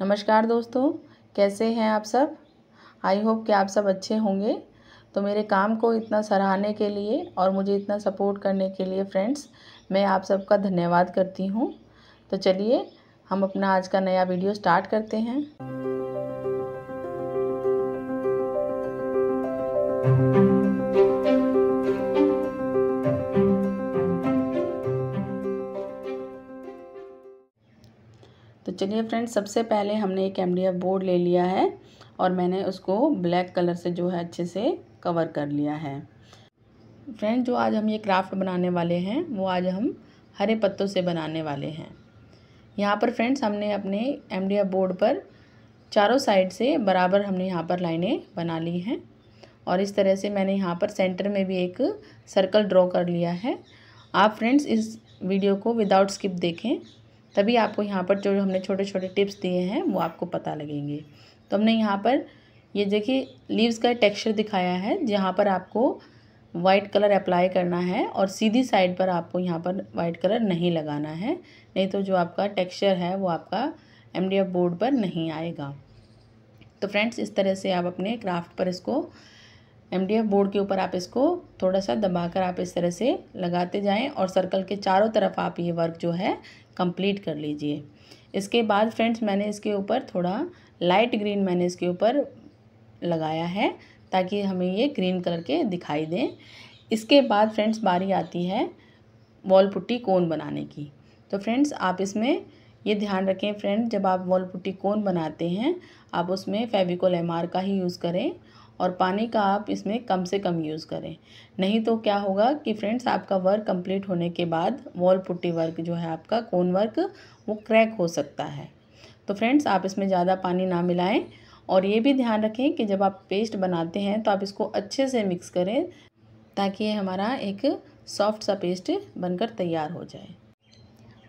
नमस्कार दोस्तों कैसे हैं आप सब आई होप कि आप सब अच्छे होंगे तो मेरे काम को इतना सराहने के लिए और मुझे इतना सपोर्ट करने के लिए फ्रेंड्स मैं आप सबका धन्यवाद करती हूँ तो चलिए हम अपना आज का नया वीडियो स्टार्ट करते हैं तो चलिए फ्रेंड्स सबसे पहले हमने एक एम बोर्ड ले लिया है और मैंने उसको ब्लैक कलर से जो है अच्छे से कवर कर लिया है फ्रेंड जो आज हम ये क्राफ्ट बनाने वाले हैं वो आज हम हरे पत्तों से बनाने वाले हैं यहाँ पर फ्रेंड्स हमने अपने एम बोर्ड पर चारों साइड से बराबर हमने यहाँ पर लाइनें बना ली हैं और इस तरह से मैंने यहाँ पर सेंटर में भी एक सर्कल ड्रॉ कर लिया है आप फ्रेंड्स इस वीडियो को विदाउट स्किप देखें तभी आपको यहाँ पर जो हमने छोटे छोटे टिप्स दिए हैं वो आपको पता लगेंगे तो हमने यहाँ पर ये देखिए लीव्स का टेक्सचर दिखाया है जहाँ पर आपको वाइट कलर अप्लाई करना है और सीधी साइड पर आपको यहाँ पर वाइट कलर नहीं लगाना है नहीं तो जो आपका टेक्सचर है वो आपका एम बोर्ड पर नहीं आएगा तो फ्रेंड्स इस तरह से आप अपने क्राफ्ट पर इसको एम बोर्ड के ऊपर आप इसको थोड़ा सा दबाकर आप इस तरह से लगाते जाएं और सर्कल के चारों तरफ आप ये वर्क जो है कंप्लीट कर लीजिए इसके बाद फ्रेंड्स मैंने इसके ऊपर थोड़ा लाइट ग्रीन मैंने इसके ऊपर लगाया है ताकि हमें ये ग्रीन कलर के दिखाई दें इसके बाद फ्रेंड्स बारी आती है वॉल पुट्टी कोन बनाने की तो फ्रेंड्स आप इसमें ये ध्यान रखें फ्रेंड जब आप वॉल पुट्टी कोन बनाते हैं आप उसमें फेविकोल एम का ही यूज़ करें और पानी का आप इसमें कम से कम यूज़ करें नहीं तो क्या होगा कि फ्रेंड्स आपका वर्क कंप्लीट होने के बाद वॉल पुट्टी वर्क जो है आपका कोन वर्क वो क्रैक हो सकता है तो फ्रेंड्स आप इसमें ज़्यादा पानी ना मिलाएं और ये भी ध्यान रखें कि जब आप पेस्ट बनाते हैं तो आप इसको अच्छे से मिक्स करें ताकि ये हमारा एक सॉफ्ट सा पेस्ट बनकर तैयार हो जाए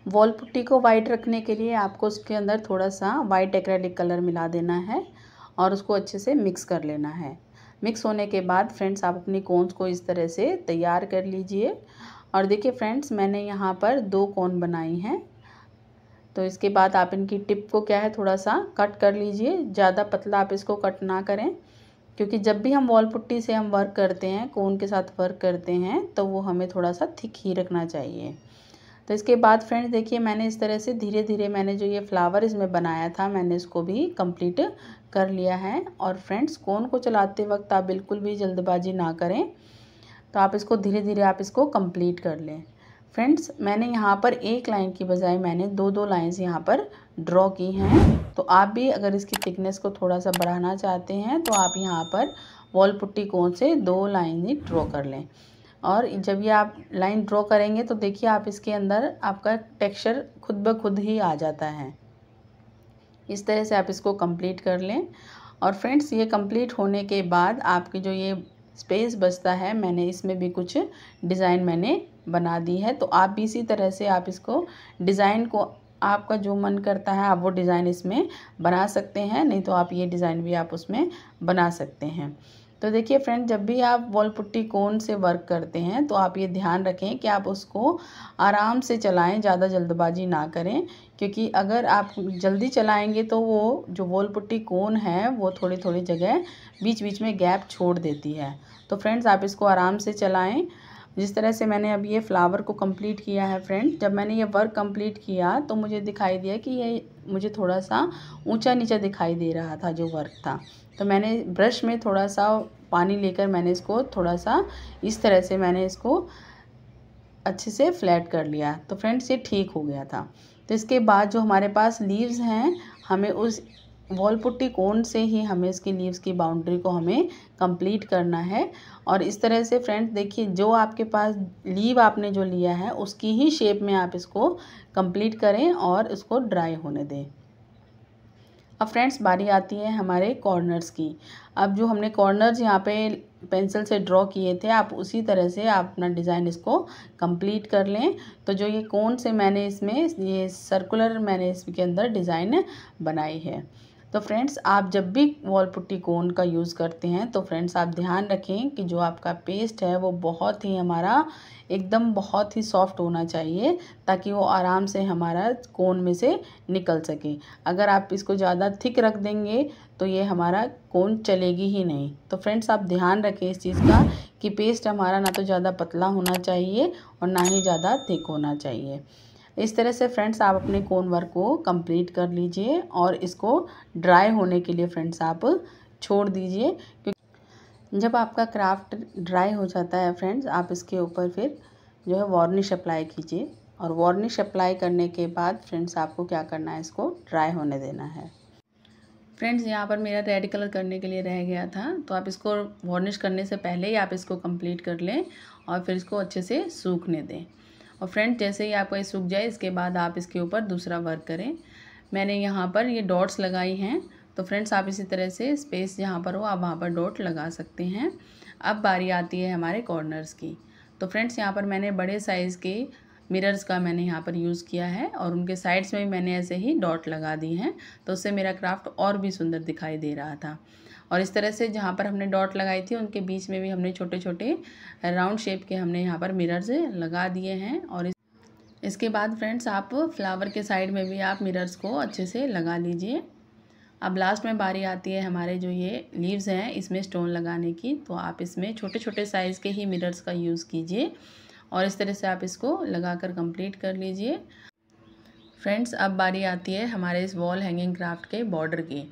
वॉल पुट्टी को वाइट रखने के लिए आपको उसके अंदर थोड़ा सा वाइट एक्रेलिक कलर मिला देना है और उसको अच्छे से मिक्स कर लेना है मिक्स होने के बाद फ्रेंड्स आप अपनी कोन्स को इस तरह से तैयार कर लीजिए और देखिए फ्रेंड्स मैंने यहाँ पर दो कोन बनाई हैं तो इसके बाद आप इनकी टिप को क्या है थोड़ा सा कट कर लीजिए ज़्यादा पतला आप इसको कट ना करें क्योंकि जब भी हम वॉल पुट्टी से हम वर्क करते हैं कोन के साथ वर्क करते हैं तो वो हमें थोड़ा सा थिक ही रखना चाहिए तो इसके बाद फ्रेंड्स देखिए मैंने इस तरह से धीरे धीरे मैंने जो ये फ्लावर इसमें बनाया था मैंने इसको भी कंप्लीट कर लिया है और फ्रेंड्स कोन को चलाते वक्त आप बिल्कुल भी जल्दबाजी ना करें तो आप इसको धीरे धीरे आप इसको कंप्लीट कर लें फ्रेंड्स मैंने यहाँ पर एक लाइन की बजाय मैंने दो दो लाइन्स यहाँ पर ड्रॉ की हैं तो आप भी अगर इसकी थिकनेस को थोड़ा सा बढ़ाना चाहते हैं तो आप यहाँ पर वॉल पुट्टी कोन से दो लाइन ही ड्रॉ कर लें और जब ये आप लाइन ड्रॉ करेंगे तो देखिए आप इसके अंदर आपका टेक्सचर खुद ब खुद ही आ जाता है इस तरह से आप इसको कंप्लीट कर लें और फ्रेंड्स ये कंप्लीट होने के बाद आपकी जो ये स्पेस बचता है मैंने इसमें भी कुछ डिज़ाइन मैंने बना दी है तो आप भी इसी तरह से आप इसको डिज़ाइन को आपका जो मन करता है आप वो डिज़ाइन इसमें बना सकते हैं नहीं तो आप ये डिज़ाइन भी आप उसमें बना सकते हैं तो देखिए फ्रेंड जब भी आप वॉल पुट्टी कोन से वर्क करते हैं तो आप ये ध्यान रखें कि आप उसको आराम से चलाएं ज़्यादा जल्दबाजी ना करें क्योंकि अगर आप जल्दी चलाएंगे तो वो जो वॉल पुट्टी कोन है वो थोड़ी थोड़ी जगह बीच बीच में गैप छोड़ देती है तो फ्रेंड्स आप इसको आराम से चलाएँ जिस तरह से मैंने अब ये फ्लावर को कंप्लीट किया है फ्रेंड जब मैंने ये वर्क कंप्लीट किया तो मुझे दिखाई दिया कि ये मुझे थोड़ा सा ऊंचा नीचा दिखाई दे रहा था जो वर्क था तो मैंने ब्रश में थोड़ा सा पानी लेकर मैंने इसको थोड़ा सा इस तरह से मैंने इसको अच्छे से फ्लैट कर लिया तो फ्रेंड्स ये ठीक हो गया था तो इसके बाद जो हमारे पास लीव्स हैं हमें उस वॉल पुट्टी कौन से ही हमें इसकी लीव्स की बाउंड्री को हमें कंप्लीट करना है और इस तरह से फ्रेंड्स देखिए जो आपके पास लीव आपने जो लिया है उसकी ही शेप में आप इसको कंप्लीट करें और इसको ड्राई होने दें अब फ्रेंड्स बारी आती है हमारे कॉर्नर्स की अब जो हमने कॉर्नर्स यहाँ पे पेंसिल से ड्रॉ किए थे आप उसी तरह से आप अपना डिज़ाइन इसको कंप्लीट कर लें तो जो ये कौन से मैंने इसमें ये सर्कुलर मैंने इसके अंदर डिज़ाइन बनाई है तो फ्रेंड्स आप जब भी वॉल पुट्टी कोन का यूज़ करते हैं तो फ्रेंड्स आप ध्यान रखें कि जो आपका पेस्ट है वो बहुत ही हमारा एकदम बहुत ही सॉफ्ट होना चाहिए ताकि वो आराम से हमारा कोन में से निकल सके अगर आप इसको ज़्यादा थिक रख देंगे तो ये हमारा कोन चलेगी ही नहीं तो फ्रेंड्स आप ध्यान रखें इस चीज़ का कि पेस्ट हमारा ना तो ज़्यादा पतला होना चाहिए और ना ही ज़्यादा थिक होना चाहिए इस तरह से फ्रेंड्स आप अपने कोन वर्क को कंप्लीट कर लीजिए और इसको ड्राई होने के लिए फ्रेंड्स आप छोड़ दीजिए क्योंकि जब आपका क्राफ्ट ड्राई हो जाता है फ्रेंड्स आप इसके ऊपर फिर जो है वार्निश अप्लाई कीजिए और वार्निश अप्लाई करने के बाद फ्रेंड्स आपको क्या करना है इसको ड्राई होने देना है फ्रेंड्स यहाँ पर मेरा रेड कलर करने के लिए रह गया था तो आप इसको वार्निश करने से पहले ही आप इसको कंप्लीट कर लें और फिर इसको अच्छे से सूखने दें और फ्रेंड जैसे ही आपका ये सूख जाए इसके बाद आप इसके ऊपर दूसरा वर्क करें मैंने यहाँ पर ये डॉट्स लगाई हैं तो फ्रेंड्स आप इसी तरह से स्पेस जहाँ पर हो आप वहाँ पर डॉट लगा सकते हैं अब बारी आती है हमारे कॉर्नर्स की तो फ्रेंड्स यहाँ पर मैंने बड़े साइज़ के मिरर्स का मैंने यहाँ पर यूज़ किया है और उनके साइड्स में भी मैंने ऐसे ही डॉट लगा दी हैं तो उससे मेरा क्राफ्ट और भी सुंदर दिखाई दे रहा था और इस तरह से जहाँ पर हमने डॉट लगाई थी उनके बीच में भी हमने छोटे छोटे राउंड शेप के हमने यहाँ पर मिरर्स लगा दिए हैं और इस इसके बाद फ्रेंड्स आप फ्लावर के साइड में भी आप मिरर्स को अच्छे से लगा लीजिए अब लास्ट में बारी आती है हमारे जो ये लीव्स हैं इसमें स्टोन लगाने की तो आप इसमें छोटे छोटे साइज़ के ही मिरर्स का यूज़ कीजिए और इस तरह से आप इसको लगा कर कर लीजिए फ्रेंड्स अब बारी आती है हमारे इस वॉल हैंगिंग क्राफ्ट के बॉर्डर की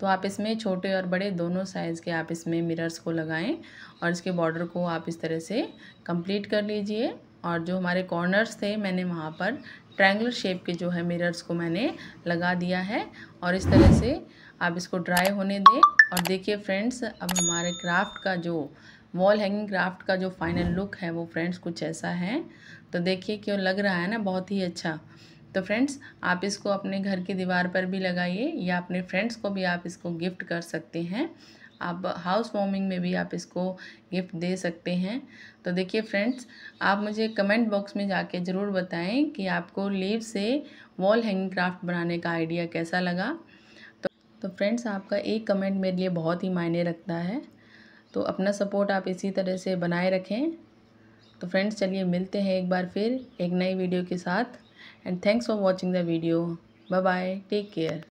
तो आप इसमें छोटे और बड़े दोनों साइज़ के आप इसमें मिरर्स को लगाएं और इसके बॉर्डर को आप इस तरह से कंप्लीट कर लीजिए और जो हमारे कॉर्नर्स थे मैंने वहाँ पर ट्रायंगुलर शेप के जो है मिरर्स को मैंने लगा दिया है और इस तरह से आप इसको ड्राई होने दें और देखिए फ्रेंड्स अब हमारे क्राफ्ट का जो वॉल हैंगिंग क्राफ्ट का जो फाइनल लुक है वो फ्रेंड्स कुछ ऐसा है तो देखिए क्यों लग रहा है ना बहुत ही अच्छा तो फ्रेंड्स आप इसको अपने घर की दीवार पर भी लगाइए या अपने फ्रेंड्स को भी आप इसको गिफ्ट कर सकते हैं आप हाउस वार्मिंग में भी आप इसको गिफ्ट दे सकते हैं तो देखिए फ्रेंड्स आप मुझे कमेंट बॉक्स में जाके ज़रूर बताएं कि आपको लीव से वॉल हैंगिंग क्राफ्ट बनाने का आइडिया कैसा लगा तो तो फ्रेंड्स आपका एक कमेंट मेरे लिए बहुत ही मायने रखता है तो अपना सपोर्ट आप इसी तरह से बनाए रखें तो फ्रेंड्स चलिए मिलते हैं एक बार फिर एक नई वीडियो के साथ and thanks for watching the video. Bye-bye. Take care.